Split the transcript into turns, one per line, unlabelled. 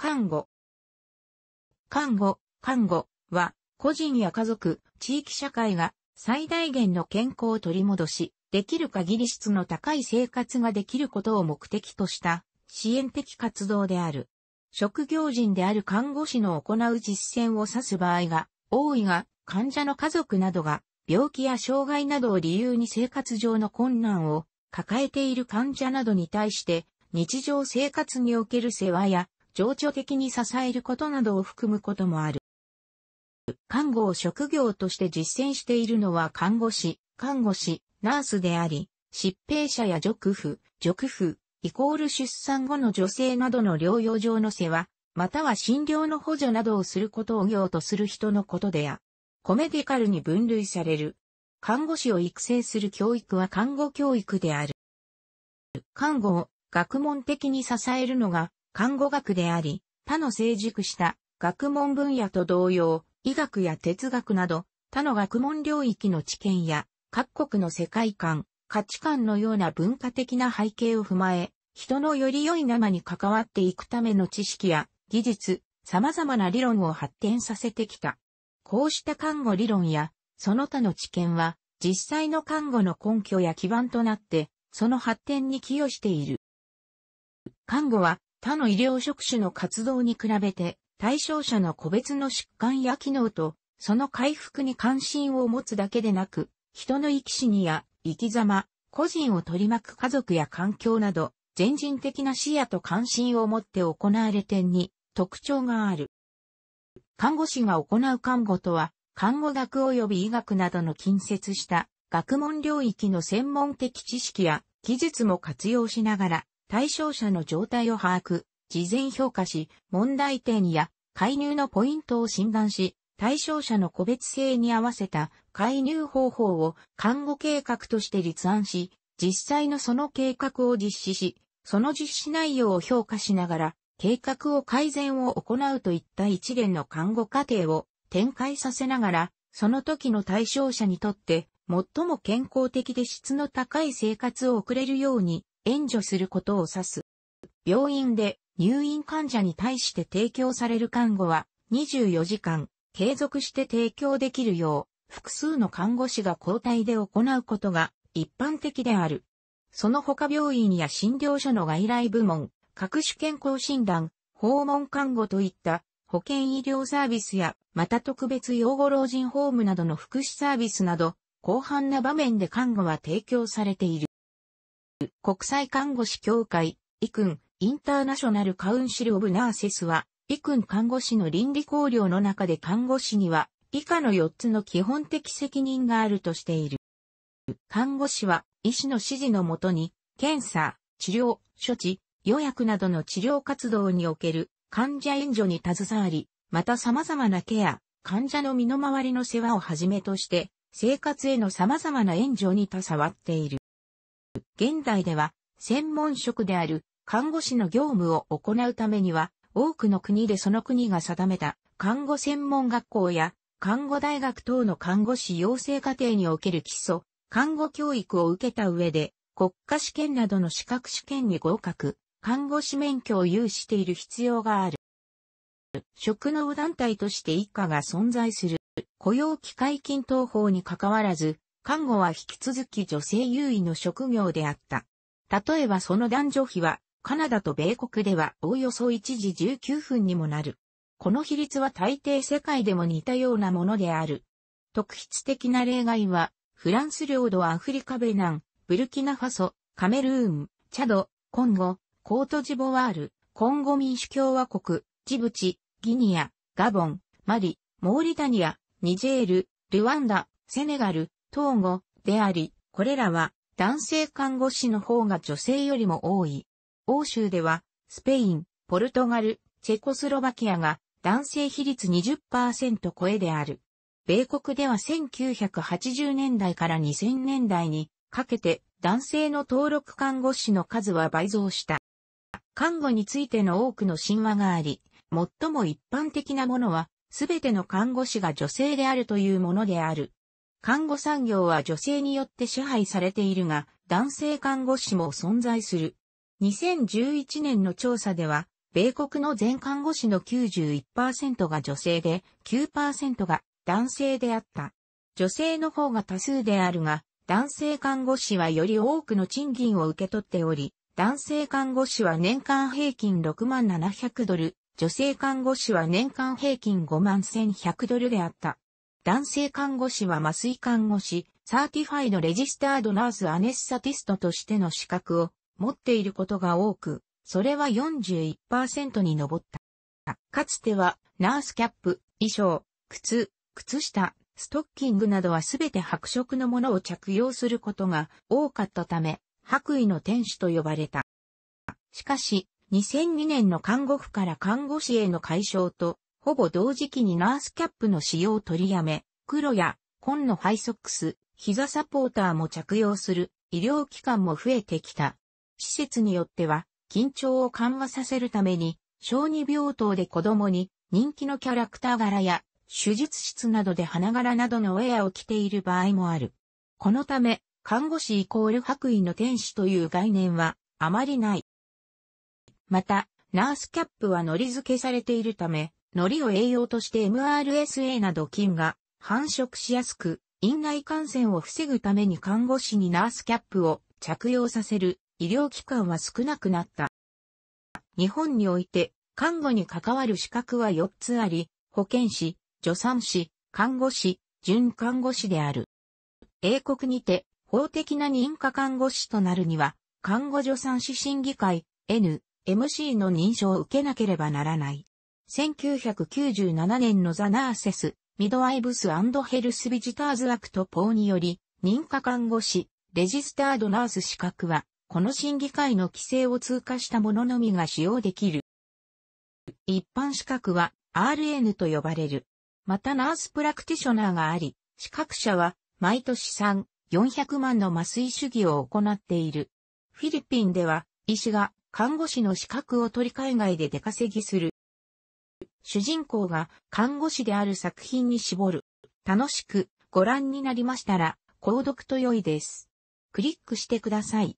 看護。看護、看護は、個人や家族、地域社会が最大限の健康を取り戻し、できる限り質の高い生活ができることを目的とした支援的活動である。職業人である看護師の行う実践を指す場合が多いが、患者の家族などが病気や障害などを理由に生活上の困難を抱えている患者などに対して、日常生活における世話や情緒的に支えることなどを含むこともある。看護を職業として実践しているのは看護師、看護師、ナースであり、疾病者や褥婦、褥婦、イコール出産後の女性などの療養上の世話、または診療の補助などをすることを業とする人のことであ。コメディカルに分類される。看護師を育成する教育は看護教育である。看護を学問的に支えるのが看護学であり、他の成熟した学問分野と同様、医学や哲学など、他の学問領域の知見や、各国の世界観、価値観のような文化的な背景を踏まえ、人のより良い生に関わっていくための知識や技術、様々な理論を発展させてきた。こうした看護理論や、その他の知見は、実際の看護の根拠や基盤となって、その発展に寄与している。看護は、他の医療職種の活動に比べて、対象者の個別の疾患や機能と、その回復に関心を持つだけでなく、人の生き死にや生き様、個人を取り巻く家族や環境など、全人的な視野と関心を持って行われ点に特徴がある。看護師が行う看護とは、看護学及び医学などの近接した学問領域の専門的知識や技術も活用しながら、対象者の状態を把握、事前評価し、問題点や介入のポイントを診断し、対象者の個別性に合わせた介入方法を看護計画として立案し、実際のその計画を実施し、その実施内容を評価しながら、計画を改善を行うといった一連の看護過程を展開させながら、その時の対象者にとって、最も健康的で質の高い生活を送れるように、援助することを指す。病院で入院患者に対して提供される看護は24時間継続して提供できるよう複数の看護師が交代で行うことが一般的である。その他病院や診療所の外来部門、各種健康診断、訪問看護といった保健医療サービスや、また特別養護老人ホームなどの福祉サービスなど、広範な場面で看護は提供されている。国際看護師協会、イクン、インターナショナルカウンシルオブナーセスは、イクン看護師の倫理考慮の中で看護師には、以下の4つの基本的責任があるとしている。看護師は、医師の指示のもとに、検査、治療、処置、予約などの治療活動における患者援助に携わり、また様々なケア、患者の身の回りの世話をはじめとして、生活への様々な援助に携わっている。現代では専門職である看護師の業務を行うためには多くの国でその国が定めた看護専門学校や看護大学等の看護師養成課程における基礎、看護教育を受けた上で国家試験などの資格試験に合格、看護師免許を有している必要がある。職能団体として一家が存在する雇用機会均等法に関わらず、看護は引き続き女性優位の職業であった。例えばその男女比は、カナダと米国ではおおよそ1時19分にもなる。この比率は大抵世界でも似たようなものである。特筆的な例外は、フランス領土アフリカベナン、ブルキナファソ、カメルーン、チャド、コンゴ、コートジボワール、コンゴ民主共和国、ジブチ、ギニア、ガボン、マリ、モーリタニア、ニジェール、ルワンダ、セネガル、統合であり、これらは男性看護師の方が女性よりも多い。欧州では、スペイン、ポルトガル、チェコスロバキアが男性比率20%超えである。米国では1980年代から2000年代にかけて男性の登録看護師の数は倍増した。看護についての多くの神話があり、最も一般的なものは、すべての看護師が女性であるというものである。看護産業は女性によって支配されているが、男性看護師も存在する。2011年の調査では、米国の全看護師の91%が女性で、9%が男性であった。女性の方が多数であるが、男性看護師はより多くの賃金を受け取っており、男性看護師は年間平均6万700ドル、女性看護師は年間平均5万1100ドルであった。男性看護師は麻酔看護師、サーティファイドレジスタードナースアネッサティストとしての資格を持っていることが多く、それは41%に上った。かつては、ナースキャップ、衣装、靴、靴下、ストッキングなどはすべて白色のものを着用することが多かったため、白衣の天使と呼ばれた。しかし、2002年の看護婦から看護師への解消と、ほぼ同時期にナースキャップの使用を取りやめ、黒や紺のハイソックス、膝サポーターも着用する医療機関も増えてきた。施設によっては、緊張を緩和させるために、小児病棟で子供に人気のキャラクター柄や手術室などで花柄などのウェアを着ている場合もある。このため、看護師イコール白衣の天使という概念はあまりない。また、ナースキャップは乗り付けされているため、海苔を栄養として MRSA など菌が繁殖しやすく、院内感染を防ぐために看護師にナースキャップを着用させる医療機関は少なくなった。日本において、看護に関わる資格は4つあり、保健師、助産師、看護師、準看護師である。英国にて、法的な認可看護師となるには、看護助産師審議会、N、MC の認証を受けなければならない。1997年のザ・ナーセス、ミドワイブスヘルスビジターズアクト法により、認可看護師、レジスタードナース資格は、この審議会の規制を通過した者のみが使用できる。一般資格は RN と呼ばれる。またナースプラクティショナーがあり、資格者は毎年3、400万の麻酔主義を行っている。フィリピンでは医師が看護師の資格を取り海外で出稼ぎする主人公が看護師である作品に絞る。楽しくご覧になりましたら、購読と良いです。クリックしてください。